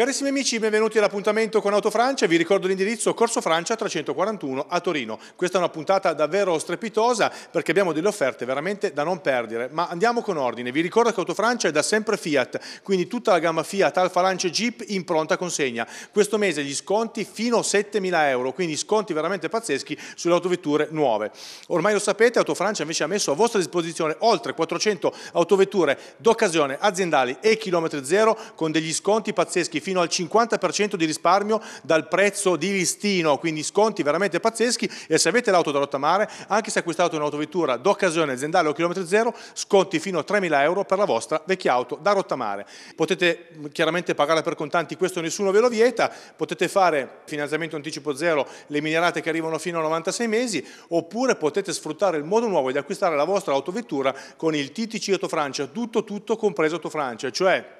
Carissimi amici, benvenuti all'appuntamento con Auto Francia. vi ricordo l'indirizzo Corso Francia 341 a Torino. Questa è una puntata davvero strepitosa perché abbiamo delle offerte veramente da non perdere, ma andiamo con ordine. Vi ricordo che Auto Francia è da sempre Fiat, quindi tutta la gamma Fiat, Alfa Lancia e Jeep in pronta consegna. Questo mese gli sconti fino a 7.000 euro, quindi sconti veramente pazzeschi sulle autovetture nuove. Ormai lo sapete, Auto Francia invece ha messo a vostra disposizione oltre 400 autovetture d'occasione aziendali e chilometri zero con degli sconti pazzeschi fino fino al 50% di risparmio dal prezzo di listino, quindi sconti veramente pazzeschi e se avete l'auto da rottamare, anche se acquistate un'autovettura d'occasione aziendale o chilometro zero, sconti fino a 3.000 euro per la vostra vecchia auto da rottamare. Potete mm, chiaramente pagarla per contanti, questo nessuno ve lo vieta, potete fare finanziamento anticipo zero, le minerate che arrivano fino a 96 mesi, oppure potete sfruttare il modo nuovo di acquistare la vostra autovettura con il TTC Autofrancia, tutto tutto compreso Autofrancia, cioè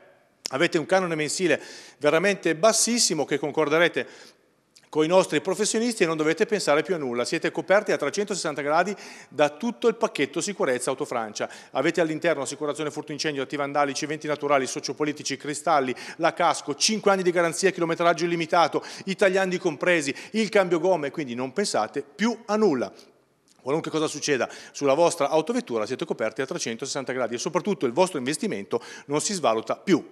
Avete un canone mensile veramente bassissimo che concorderete con i nostri professionisti e non dovete pensare più a nulla, siete coperti a 360 gradi da tutto il pacchetto sicurezza Autofrancia. Avete all'interno assicurazione furto furtincendio, attivi vandalici, eventi naturali, sociopolitici, cristalli, la casco, 5 anni di garanzia, chilometraggio illimitato, italiani compresi, il cambio gomme, quindi non pensate più a nulla. Qualunque cosa succeda sulla vostra autovettura siete coperti a 360 gradi e soprattutto il vostro investimento non si svaluta più.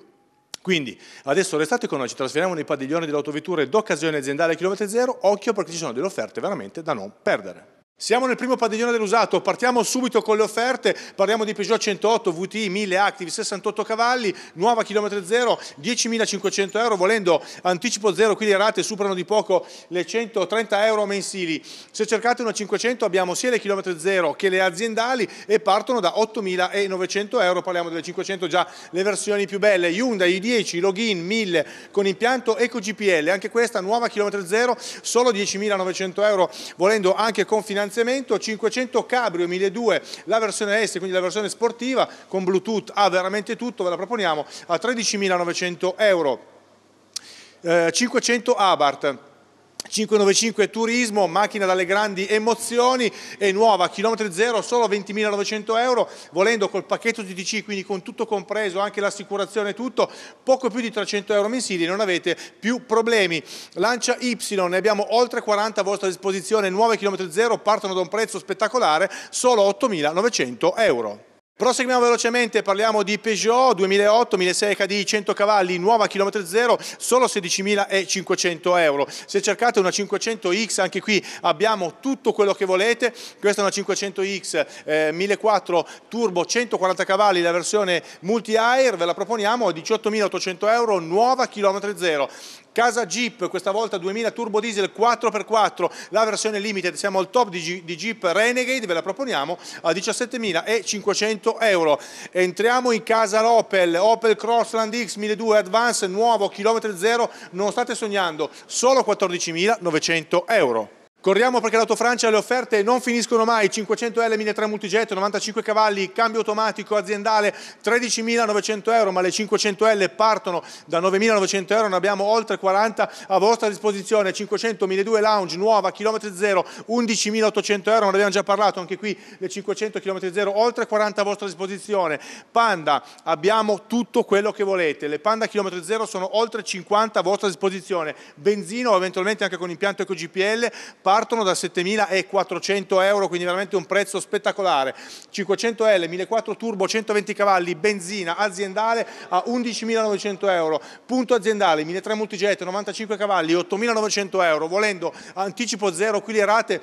Quindi adesso restate con noi, ci trasferiamo nei padiglioni delle autovetture d'occasione aziendale a chilometri zero, occhio perché ci sono delle offerte veramente da non perdere. Siamo nel primo padiglione dell'usato, partiamo subito con le offerte, parliamo di Peugeot 108 VT 1000 Active, 68 cavalli, nuova chilometro zero, 10.500 euro, volendo anticipo zero, quindi le rate superano di poco le 130 euro mensili. Se cercate una 500 abbiamo sia le chilometri zero che le aziendali e partono da 8.900 euro, parliamo delle 500 già le versioni più belle, Hyundai i10, Login 1000 con impianto Eco GPL, anche questa nuova chilometro zero, solo 10.900 euro, volendo anche con finanziamento finanziamento, 500 Cabrio 1200, la versione S, quindi la versione sportiva, con Bluetooth ha veramente tutto, ve la proponiamo a 13.900 euro. 500 Abarth, 595 turismo, macchina dalle grandi emozioni, è nuova, chilometri zero, solo 20.900 euro, volendo col pacchetto TTC, quindi con tutto compreso, anche l'assicurazione e tutto, poco più di 300 euro mensili, non avete più problemi. Lancia Y, ne abbiamo oltre 40 a vostra disposizione, nuove chilometri zero, partono da un prezzo spettacolare, solo 8.900 euro. Proseguiamo velocemente, parliamo di Peugeot 2008, 1006 KDI, 100 cavalli, nuova chilometro zero, solo 16.500 euro. Se cercate una 500X, anche qui abbiamo tutto quello che volete. Questa è una 500X eh, 1400 turbo, 140 cavalli, la versione multi-air, ve la proponiamo, a 18.800 euro, nuova chilometro zero. Casa Jeep, questa volta 2000 turbo diesel 4x4, la versione limited, siamo al top di, Jeep Renegade, ve la proponiamo a 17.500 euro. 100 euro. Entriamo in casa l'Opel, Opel Crossland X 1200 Advance, nuovo, chilometro zero, non state sognando, solo 14.900 euro. Corriamo perché l'Auto Francia le offerte non finiscono mai, 500 L 1003 multijet, 95 cavalli, cambio automatico aziendale, 13.900 euro, ma le 500 L partono da 9.900 euro, ne abbiamo oltre 40 a vostra disposizione, 500 1.200 lounge, nuova, chilometri zero, 11.800 euro, ne abbiamo già parlato, anche qui le 500 chilometri zero, oltre 40 a vostra disposizione, Panda, abbiamo tutto quello che volete, le Panda chilometri zero sono oltre 50 a vostra disposizione, benzino, eventualmente anche con impianto EcoGPL, parte partono da 7.400 euro, quindi veramente un prezzo spettacolare. 500L, 1.4 turbo, 120 cavalli, benzina aziendale a 11.900 euro, punto aziendale, 1.3 multijet, 95 cavalli, 8.900 euro, volendo anticipo zero, qui le rate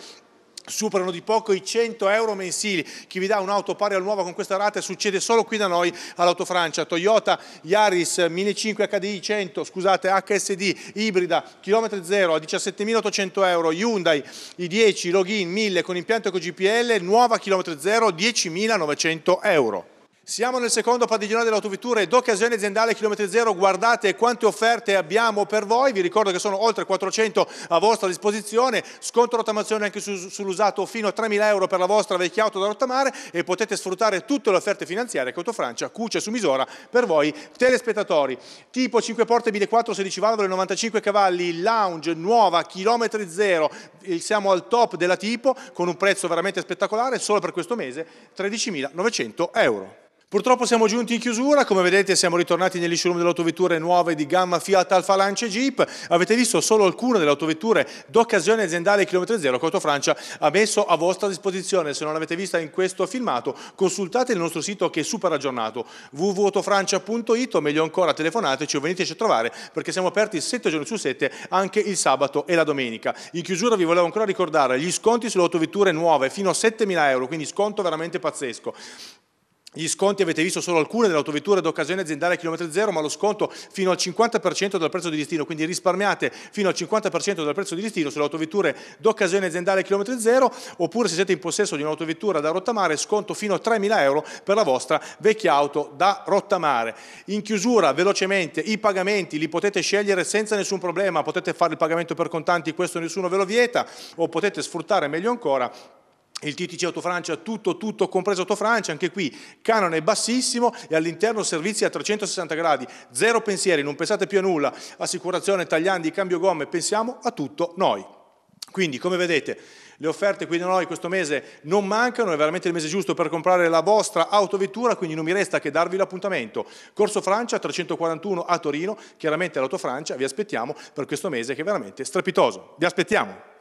superano di poco i 100 euro mensili. Chi vi dà un'auto pari al nuovo con questa rata succede solo qui da noi all'Auto Francia. Toyota Yaris 1500 HDI 100, scusate, HSD ibrida, chilometro zero a 17.800 euro. Hyundai i10 login 1000 con impianto con GPL, nuova chilometro zero 10.900 euro. Siamo nel secondo padiglione dell'autovettura ed occasione aziendale chilometri zero, guardate quante offerte abbiamo per voi, vi ricordo che sono oltre 400 a vostra disposizione, sconto rottamazione anche su, sull'usato fino a 3.000 euro per la vostra vecchia auto da rottamare e potete sfruttare tutte le offerte finanziarie che Autofrancia cuce su misura per voi telespettatori, tipo 5 porte 1.400, 16 valvole, 95 cavalli, lounge nuova, chilometri zero, siamo al top della tipo con un prezzo veramente spettacolare solo per questo mese 13.900 euro. Purtroppo siamo giunti in chiusura, come vedete siamo ritornati negli showroom delle autovetture nuove di gamma Fiat Alfa Lancia Jeep. Avete visto solo alcune delle autovetture d'occasione aziendale chilometro zero che Autofrancia ha messo a vostra disposizione. Se non l'avete vista in questo filmato, consultate il nostro sito che è super aggiornato www.autofrancia.it o meglio ancora telefonateci o veniteci a trovare perché siamo aperti 7 giorni su 7 anche il sabato e la domenica. In chiusura vi volevo ancora ricordare gli sconti sulle autovetture nuove fino a 7.000 euro, quindi sconto veramente pazzesco. Gli sconti avete visto solo alcune delle autovetture d'occasione aziendale a chilometro zero, ma lo sconto fino al 50% del prezzo di listino, quindi risparmiate fino al 50% del prezzo di listino sulle autovetture d'occasione aziendale a chilometro zero, oppure se siete in possesso di un'autovettura da rottamare, sconto fino a 3.000 euro per la vostra vecchia auto da rottamare. In chiusura, velocemente, i pagamenti li potete scegliere senza nessun problema, potete fare il pagamento per contanti, questo nessuno ve lo vieta, o potete sfruttare meglio ancora il TTC Autofrancia, tutto, tutto, compreso Autofrancia, anche qui canone bassissimo e all'interno servizi a 360 gradi, zero pensieri, non pensate più a nulla, assicurazione, tagliandi, cambio gomme, pensiamo a tutto noi. Quindi, come vedete, le offerte qui da noi questo mese non mancano, è veramente il mese giusto per comprare la vostra autovettura, quindi non mi resta che darvi l'appuntamento. Corso Francia 341 a Torino, chiaramente l'Auto Francia, vi aspettiamo per questo mese che è veramente strepitoso. Vi aspettiamo!